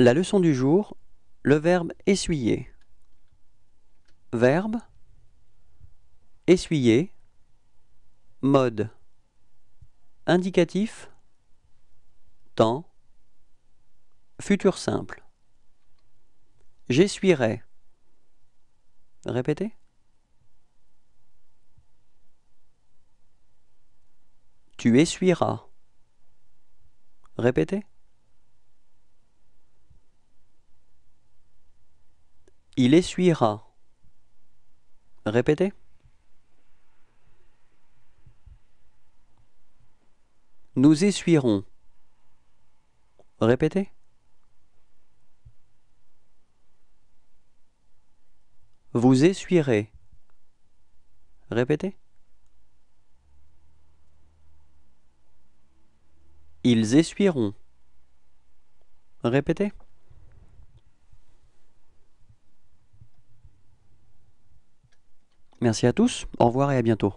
La leçon du jour, le verbe essuyer. Verbe essuyer mode indicatif temps futur simple J'essuierai Répétez Tu essuieras Répétez Il essuiera. Répétez. Nous essuierons. Répétez. Vous essuirez. Répétez. Ils essuieront. Répétez. Merci à tous, au revoir et à bientôt.